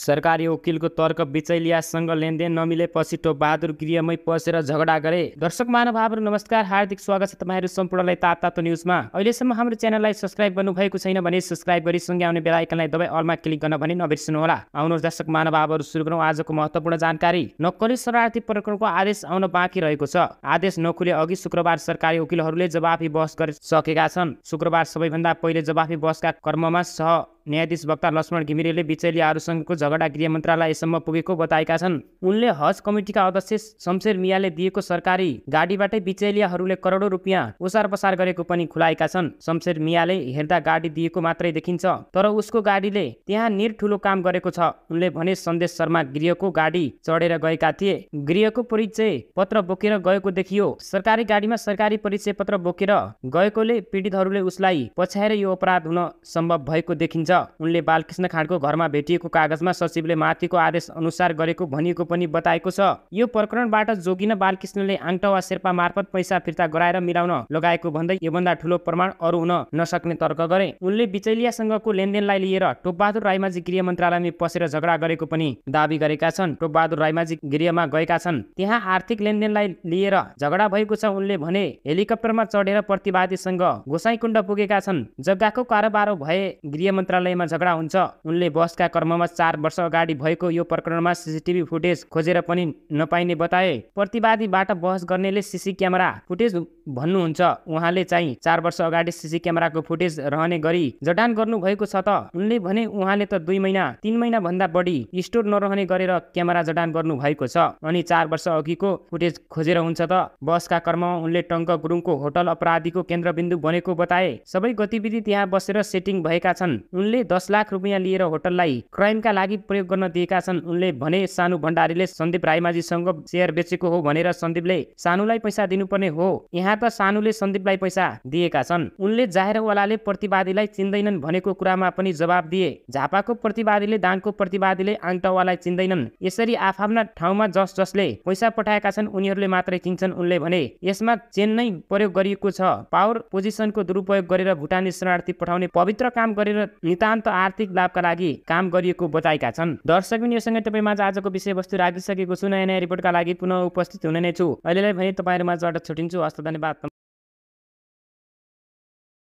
सरकारी वकिलको तर्क बिचैलियासँग लेनदेन नमिलेपछि टोपबहादुर गृहमै पसेर झगडा गरे दर्शक महानुभावहरू नमस्कार हार्दिक स्वागत छ तपाईँहरू सम्पूर्णलाई तात तातो न्युजमा अहिलेसम्म हाम्रो च्यानललाई सब्सक्राइब गर्नुभएको छैन भने सब्सक्राइब गरी सँगै आउने बेलायकनलाई दबाई अलमा क्लिक गर्न भने होला आउनुहोस् दर्शक महानुभावहरू सुरु गरौँ आजको महत्त्वपूर्ण जानकारी नक्कली शरणार्थी प्रकरणको आदेश आउन बाँकी रहेको छ आदेश नखुले अघि शुक्रबार सरकारी वकिलहरूले जवाफी बहस गरिसकेका छन् शुक्रबार सबैभन्दा पहिले जवाफी बहसका क्रममा सह न्यायाधीश वक्ता लक्ष्मण घिमिरेले बिचैलियाहरूसँगको झगडा गृह मन्त्रालयसम्म पुगेको बताएका छन् उनले हज कमिटीका अध्यक्ष शमशेर मियाले दिएको सरकारी गाडीबाटै बिचैलियाहरूले करोडौँ रुपियाँ ओसार पसार गरेको पनि खुलाएका छन् शमशेर मियाले हेर्दा गाडी दिएको मात्रै देखिन्छ तर उसको गाडीले त्यहाँ निर ठुलो काम गरेको छ उनले भने सन्देश शर्मा गृहको गाडी चढेर गएका थिए गृहको परिचय पत्र बोकेर गएको देखियो सरकारी गाडीमा सरकारी परिचय पत्र बोकेर गएकोले पीडितहरूले उसलाई पछ्याएर यो अपराध हुन सम्भव भएको देखिन्छ उनले बालकृष्ण खाँडको घरमा भेटिएको कागजमा सचिवले माथिको आदेश अनुसार गरेको भनिएको पनि बताएको छ यो प्रकरणबाट जोगिन बालकृष्णले आङटा वा शेर्पा मार्फत पैसा फिर्ता गराएर मिलाउन लगाएको भन्दै योभन्दा ठुलो प्रमाण अरू हुन नसक्ने तर्क गरे उनले बिचैलियासँगको लेनदेनलाई लिएर टोपबहादुर राईमाझी गृह मन्त्रालयमा पसेर झगडा गरेको पनि दावी गरेका छन् टोपबहादुर राईमाझी गृहमा गएका छन् त्यहाँ आर्थिक लेनदेनलाई लिएर झगडा भएको छ उनले भने हेलिकप्टरमा चढेर प्रतिवादीसँग गोसाईकुण्ड पुगेका छन् जग्गाको कारोबार भए गृह मन्त्रालय कार्यालयमा झगडा हुन्छ उनले बसका कर्ममा चार वर्ष अगाडि भएको यो प्रकरणमा सिसिटिभी फुटेज खोजेर पनि नपाइने बताए प्रतिवादीबाट बहस गर्नेले सिसी क्यामेरा फुटेज भन्नुहुन्छ उहाँले चाहिँ चार वर्ष अगाडि सिसी क्यामेराको फुटेज रहने गरी जडान गर्नु भएको छ त उनले भने उहाँले त दुई महिना तिन महिना भन्दा बढी स्टोर नरहने गरेर क्यामेरा जडान गर्नु भएको छ अनि चार वर्ष अघिको फुटेज खोजेर हुन्छ त बसका कर्ममा उनले टङ्क गुरुङको होटल अपराधीको केन्द्रबिन्दु बनेको बताए सबै गतिविधि त्यहाँ बसेर सेटिङ भएका छन् उनले उनले दस लाख रुपियाँ लिएर होटललाई क्राइमका लागि प्रयोग गर्न दिएका छन् उनले भने सानु भण्डारीले सन्दीप राईमाझीसँग सेयर बेचेको हो भनेर सन्दीपले सानुलाई पैसा दिनुपर्ने हो यहाँ त सानुले सन्दीपलाई पैसा दिएका छन् उनले जाहेरवालाले प्रतिवादीलाई चिन्दैनन् भनेको कुरामा पनि जवाब दिए झापाको प्रतिवादीले दाङको प्रतिवादीले आङटावालाई चिन्दैनन् यसरी आफ्ना ठाउँमा जस जसले पैसा पठाएका छन् उनीहरूले मात्रै चिन्छन् उनले भने यसमा चेन नै प्रयोग गरिएको छ पावर पोजिसनको दुरुपयोग गरेर भुटानी शरणार्थी पठाउने पवित्र काम गरेर नितान्त आर्थिक लाभका लागि काम गरिएको बताएका छन् दर्शक योसँग तपाईँमा आजको विषयवस्तु राखिसकेको छु नयाँ नयाँ रिपोर्टका लागि पुनः उपस्थित हुने नै छु अहिलेलाई भने तपाईँहरूमा छुटिन्छु हस्त धन्यवाद